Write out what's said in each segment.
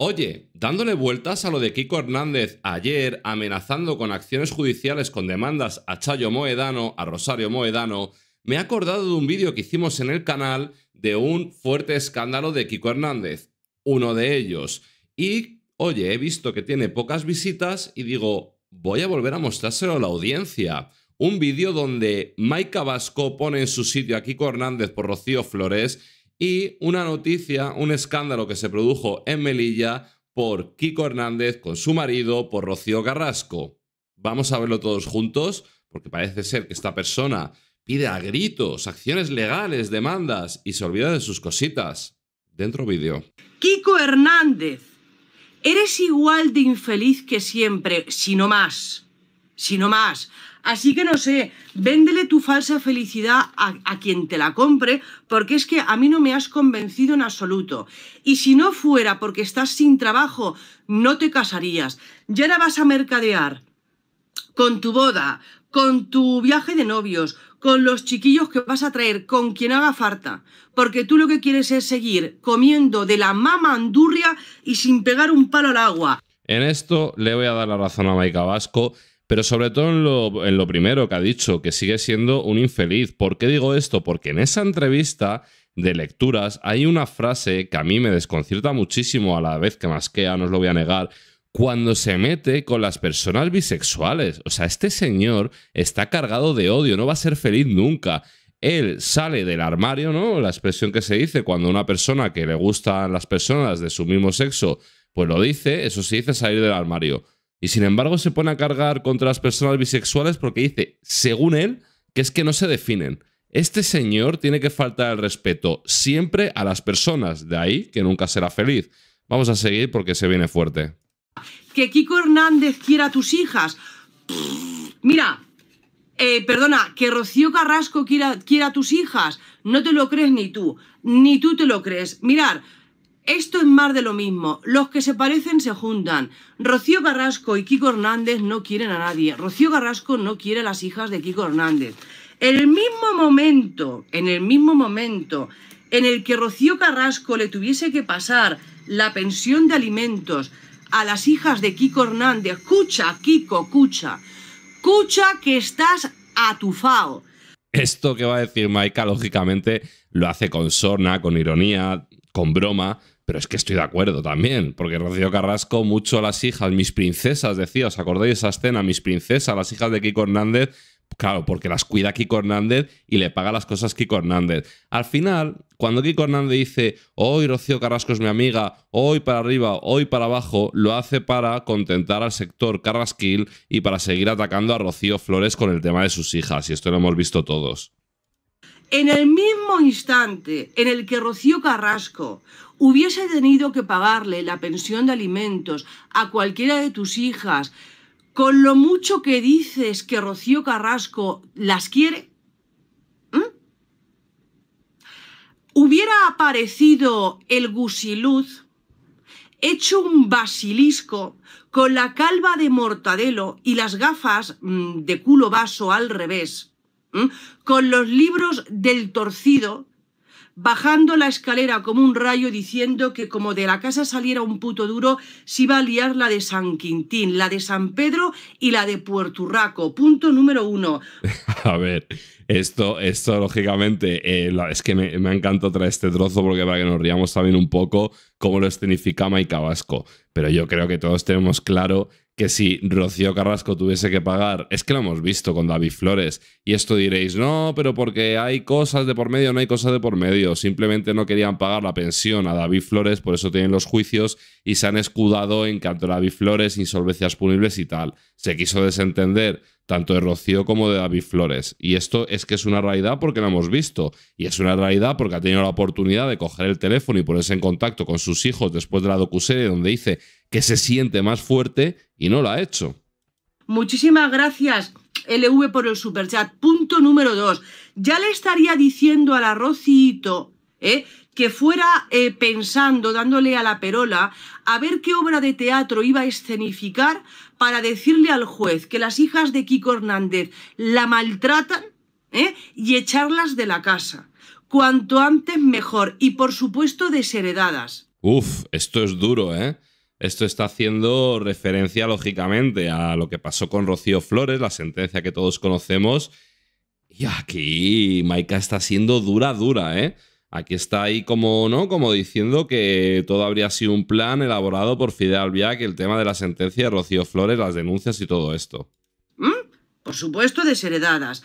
Oye, dándole vueltas a lo de Kiko Hernández ayer amenazando con acciones judiciales con demandas a Chayo Moedano, a Rosario Moedano, me he acordado de un vídeo que hicimos en el canal de un fuerte escándalo de Kiko Hernández, uno de ellos. Y, oye, he visto que tiene pocas visitas y digo, voy a volver a mostrárselo a la audiencia. Un vídeo donde Mike Vasco pone en su sitio a Kiko Hernández por Rocío Flores y una noticia, un escándalo que se produjo en Melilla por Kiko Hernández con su marido, por Rocío Carrasco. Vamos a verlo todos juntos, porque parece ser que esta persona pide a gritos acciones legales, demandas y se olvida de sus cositas. Dentro vídeo. Kiko Hernández, eres igual de infeliz que siempre, si no más. Si no más. Así que no sé, véndele tu falsa felicidad a, quien te la compre, porque es que a mí no me has convencido en absoluto. Y si no fuera porque estás sin trabajo, no te casarías. Ya ahora vas a mercadear con tu boda, con tu viaje de novios, con los chiquillos que vas a traer, con quien haga falta, porque tú lo que quieres es seguir comiendo de la mama andurria y sin pegar un palo al agua. En esto le voy a dar la razón a Maika Vasco. Pero sobre todo en lo, primero que ha dicho, que sigue siendo un infeliz. ¿Por qué digo esto? Porque en esa entrevista de lecturas hay una frase que a mí me desconcierta muchísimo a la vez que masquea, no os lo voy a negar, cuando se mete con las personas bisexuales. O sea, este señor está cargado de odio, no va a ser feliz nunca. Él sale del armario, ¿no? La expresión que se dice cuando una persona que le gustan las personas de su mismo sexo, pues lo dice, eso sí dice salir del armario. Y sin embargo se pone a cargar contra las personas bisexuales porque dice, según él, que es que no se definen. Este señor tiene que faltar el respeto siempre a las personas, de ahí que nunca será feliz. Vamos a seguir porque se viene fuerte. Que Kiko Hernández quiera a tus hijas. Mira, eh, perdona, que Rocío Carrasco quiera, quiera a tus hijas. No te lo crees ni tú, ni tú te lo crees. Mirar, esto es más de lo mismo. Los que se parecen se juntan. Rocío Carrasco y Kiko Hernández no quieren a nadie. Rocío Carrasco no quiere a las hijas de Kiko Hernández. En el mismo momento, en el mismo momento en el que Rocío Carrasco le tuviese que pasar la pensión de alimentos a las hijas de Kiko Hernández, escucha, Kiko, escucha, escucha que estás atufado. Esto que va a decir Maika, lógicamente, lo hace con sorna, con ironía, con broma, pero es que estoy de acuerdo también, porque Rocío Carrasco, mucho las hijas, mis princesas, decía, ¿os acordáis esa escena? Mis princesas, las hijas de Kiko Hernández, Claro, porque las cuida Kiko Hernández y le paga las cosas Kiko Hernández. Al final, cuando Kiko Hernández dice, hoy Rocío Carrasco es mi amiga, hoy para arriba, hoy para abajo, lo hace para contentar al sector Carrasquil y para seguir atacando a Rocío Flores con el tema de sus hijas. Y esto lo hemos visto todos. En el mismo instante en el que Rocío Carrasco hubiese tenido que pagarle la pensión de alimentos a cualquiera de tus hijas, con lo mucho que dices que Rocío Carrasco las quiere, hubiera aparecido el gusiluz, hecho un basilisco, con la calva de mortadelo y las gafas mm, de culo vaso al revés, con los libros del torcido, bajando la escalera como un rayo diciendo que como de la casa saliera un puto duro, se iba a liar la de San Quintín, la de San Pedro y la de Puerto Raco Punto número uno. a ver, esto, esto lógicamente, eh, es que me, me encantado traer este trozo porque para que nos riamos también un poco cómo lo escenifica y Cabasco. Pero yo creo que todos tenemos claro que si Rocío Carrasco tuviese que pagar, es que lo hemos visto con David Flores, y esto diréis, no, pero porque hay cosas de por medio, no hay cosas de por medio, simplemente no querían pagar la pensión a David Flores, por eso tienen los juicios y se han escudado en canto a David Flores, insolvencias punibles y tal. Se quiso desentender tanto de Rocío como de David Flores. Y esto es que es una realidad porque lo hemos visto. Y es una realidad porque ha tenido la oportunidad de coger el teléfono y ponerse en contacto con sus hijos después de la docuserie donde dice que se siente más fuerte y no lo ha hecho. Muchísimas gracias, LV, por el superchat. Punto número dos. Ya le estaría diciendo a la ¿eh? que fuera eh, pensando, dándole a la perola, a ver qué obra de teatro iba a escenificar para decirle al juez que las hijas de Kiko Hernández la maltratan ¿eh? y echarlas de la casa. Cuanto antes mejor y por supuesto desheredadas. Uf, esto es duro, ¿eh? Esto está haciendo referencia, lógicamente, a lo que pasó con Rocío Flores, la sentencia que todos conocemos. Y aquí Maika está siendo dura, dura, ¿eh? Aquí está ahí como, ¿no? Como diciendo que todo habría sido un plan elaborado por Fidel Albiac, el tema de la sentencia de Rocío Flores, las denuncias y todo esto. ¿Mm? Por supuesto, desheredadas.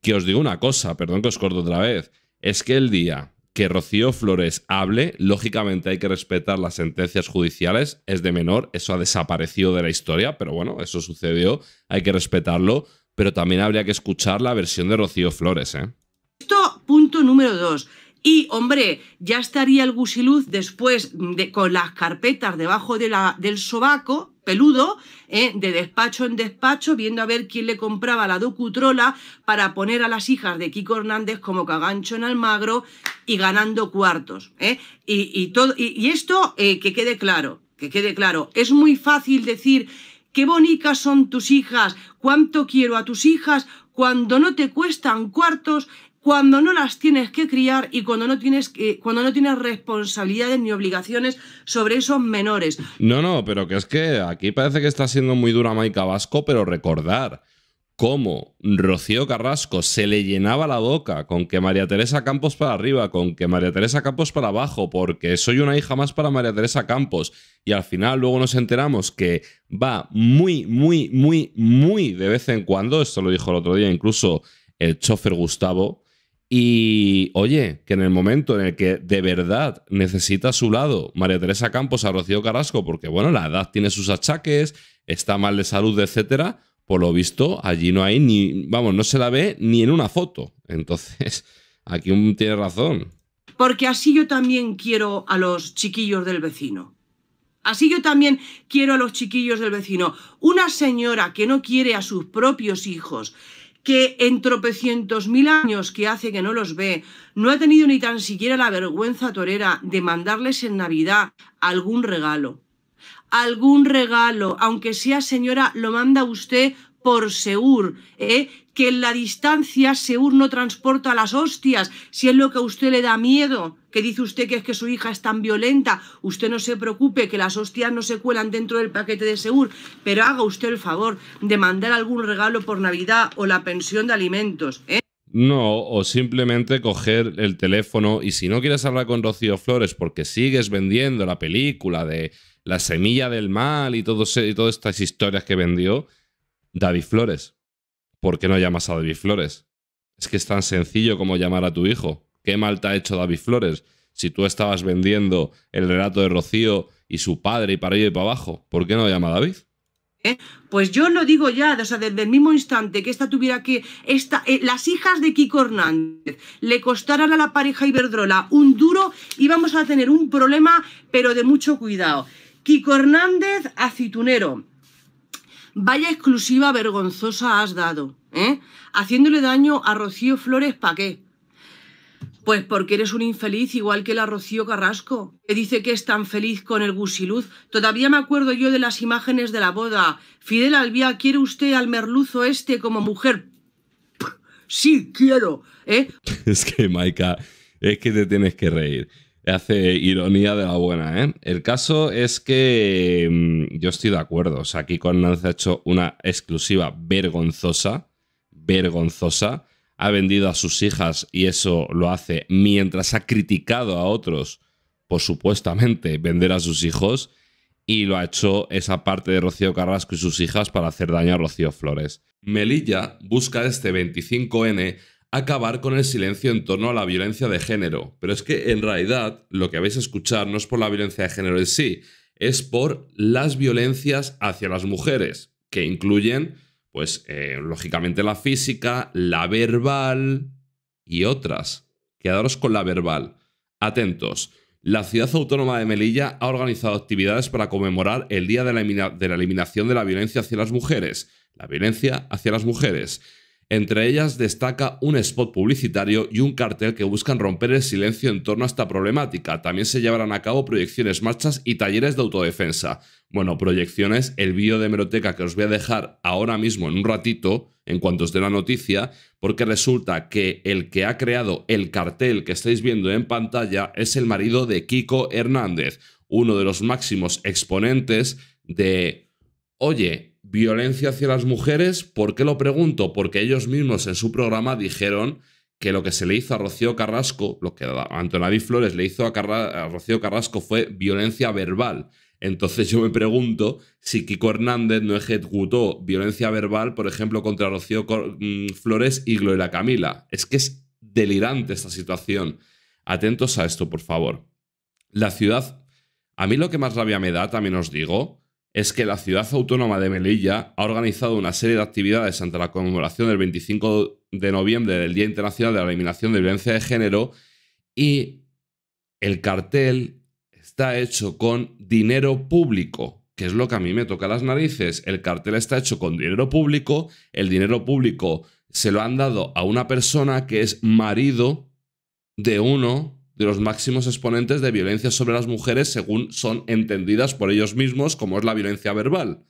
Que os digo una cosa, perdón que os corto otra vez. Es que el día que Rocío Flores hable, lógicamente hay que respetar las sentencias judiciales, es de menor, eso ha desaparecido de la historia, pero bueno, eso sucedió, hay que respetarlo, pero también habría que escuchar la versión de Rocío Flores. ¿eh? Esto, punto número dos. Y, hombre, ya estaría el gusiluz después de, con las carpetas debajo de la, del sobaco, peludo, ¿eh? de despacho en despacho, viendo a ver quién le compraba la docutrola para poner a las hijas de Kiko Hernández como cagancho en Almagro y ganando cuartos. Eh. Y, todo, y, esto, eh, que quede claro, que quede claro, es muy fácil decir qué bonitas son tus hijas, cuánto quiero a tus hijas, cuando no te cuestan cuartos cuando no las tienes que criar y cuando no tienes que, cuando no tienes responsabilidades ni obligaciones sobre esos menores. No, no, pero que es que aquí parece que está siendo muy dura Maica Vasco, pero recordar cómo Rocío Carrasco se le llenaba la boca con que María Teresa Campos para arriba, con que María Teresa Campos para abajo, porque soy una hija más para María Teresa Campos. Y al final luego nos enteramos que va muy, muy, muy, muy de vez en cuando, esto lo dijo el otro día incluso el chofer Gustavo, y oye, que en el momento en el que de verdad necesita a su lado María Teresa Campos a Rocío Carrasco, porque bueno, la edad tiene sus achaques, está mal de salud, etcétera, por lo visto allí no hay ni, vamos, no se la ve ni en una foto. Entonces, aquí un tiene razón. Porque así yo también quiero a los chiquillos del vecino. Así yo también quiero a los chiquillos del vecino. Una señora que no quiere a sus propios hijos, que en tropecientos mil años que hace que no los ve, no ha tenido ni tan siquiera la vergüenza torera de mandarles en Navidad algún regalo. Algún regalo, aunque sea señora, lo manda usted por Seúr, ¿eh? que en la distancia Seur no transporta las hostias, si es lo que a usted le da miedo. ¿Qué dice usted que es que su hija es tan violenta, usted no se preocupe que las hostias no se cuelan dentro del paquete de Segur, pero haga usted el favor de mandar algún regalo por Navidad o la pensión de alimentos, ¿eh? No, o simplemente coger el teléfono y si no quieres hablar con Rocío Flores porque sigues vendiendo la película de La semilla del mal y, y todas estas historias que vendió, David Flores. ¿Por qué no llamas a David Flores? Es que es tan sencillo como llamar a tu hijo qué mal te ha hecho David Flores si tú estabas vendiendo el relato de Rocío y su padre y para ello y para abajo. ¿Por qué no llama David? ¿Eh? Pues yo lo digo ya, sea, desde el mismo instante que esta tuviera que. Esta, eh, las hijas de Kiko Hernández le costaran a la pareja Iberdrola un duro, íbamos a tener un problema, pero de mucho cuidado. Kiko Hernández, aceitunero. Vaya exclusiva vergonzosa has dado, ¿eh? Haciéndole daño a Rocío Flores, ¿para qué? Pues porque eres un infeliz igual que la Rocío Carrasco, que dice que es tan feliz con el gusiluz. Todavía me acuerdo yo de las imágenes de la boda. Fidel Albia, ¿quiere usted al merluzo este como mujer? Sí, quiero. ¿eh? es que, Maika, es que te tienes que reír. Hace ironía de la buena, ¿eh? El caso es que mm, yo estoy de acuerdo. O sea, aquí con Nance ha hecho una exclusiva vergonzosa. Vergonzosa ha vendido a sus hijas y eso lo hace mientras ha criticado a otros por supuestamente vender a sus hijos y lo ha hecho esa parte de Rocío Carrasco y sus hijas para hacer daño a Rocío Flores. Melilla busca este 25N acabar con el silencio en torno a la violencia de género, pero es que en realidad lo que vais a escuchar no es por la violencia de género en sí, es por las violencias hacia las mujeres, que incluyen pues, eh, lógicamente, la física, la verbal y otras. Quedaros con la verbal. Atentos. La ciudad autónoma de Melilla ha organizado actividades para conmemorar el Día de la Eliminación de la Violencia hacia las Mujeres. La violencia hacia las mujeres. Entre ellas destaca un spot publicitario y un cartel que buscan romper el silencio en torno a esta problemática. También se llevarán a cabo proyecciones, marchas y talleres de autodefensa. Bueno, proyecciones, el vídeo de hemeroteca que os voy a dejar ahora mismo en un ratito, en cuanto os dé la noticia, porque resulta que el que ha creado el cartel que estáis viendo en pantalla es el marido de Kiko Hernández, uno de los máximos exponentes de, oye, Violencia hacia las mujeres, ¿por qué lo pregunto? Porque ellos mismos en su programa dijeron que lo que se le hizo a Rocío Carrasco, lo que Antonavi Flores le hizo a, a Rocío Carrasco fue violencia verbal. Entonces yo me pregunto si Kiko Hernández no ejecutó violencia verbal, por ejemplo, contra Rocío mm, Flores y Gloria Camila. Es que es delirante esta situación. Atentos a esto, por favor. La ciudad, a mí lo que más rabia me da, también os digo, es que la ciudad autónoma de Melilla ha organizado una serie de actividades ante la conmemoración del 25 de noviembre del Día Internacional de la Eliminación de Violencia de Género y el cartel está hecho con dinero público, que es lo que a mí me toca las narices. El cartel está hecho con dinero público, el dinero público se lo han dado a una persona que es marido de uno de los máximos exponentes de violencia sobre las mujeres según son entendidas por ellos mismos como es la violencia verbal.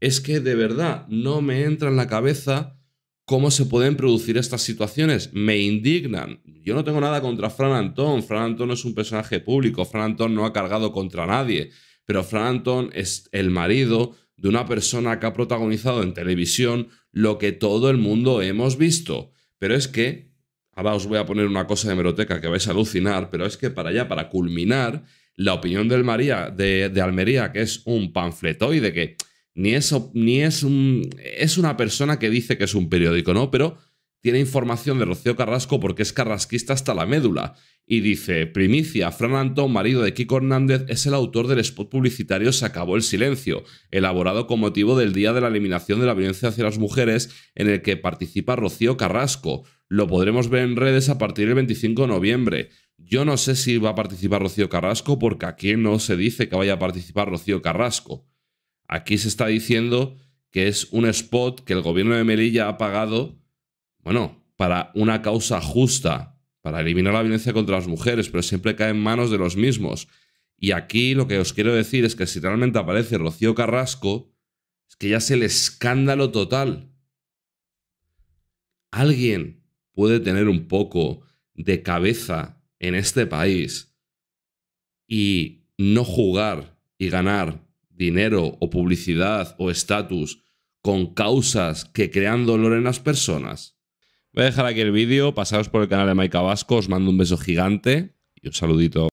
Es que de verdad no me entra en la cabeza cómo se pueden producir estas situaciones. Me indignan. Yo no tengo nada contra Fran Antón. Fran Antón es un personaje público. Fran Antón no ha cargado contra nadie. Pero Fran Antón es el marido de una persona que ha protagonizado en televisión lo que todo el mundo hemos visto. Pero es que Ahora os voy a poner una cosa de hemeroteca que vais a alucinar, pero es que para allá, para culminar, la opinión del María, de, Almería, que es un panfletoide, que ni es, ni es un, es una persona que dice que es un periódico, ¿no? Pero tiene información de Rocío Carrasco porque es carrasquista hasta la médula. Y dice, primicia, Fran Antón, marido de Kiko Hernández, es el autor del spot publicitario Se acabó el silencio, elaborado con motivo del Día de la Eliminación de la Violencia hacia las Mujeres, en el que participa Rocío Carrasco. Lo podremos ver en redes a partir del 25 de noviembre. Yo no sé si va a participar Rocío Carrasco porque aquí no se dice que vaya a participar Rocío Carrasco. Aquí se está diciendo que es un spot que el gobierno de Melilla ha pagado, bueno, para una causa justa, para eliminar la violencia contra las mujeres, pero siempre cae en manos de los mismos. Y aquí lo que os quiero decir es que si realmente aparece Rocío Carrasco, es que ya es el escándalo total. Alguien puede tener un poco de cabeza en este país y no jugar y ganar dinero o publicidad o estatus con causas que crean dolor en las personas. Voy a dejar aquí el vídeo, pasaos por el canal de Maika Vasco, os mando un beso gigante y un saludito.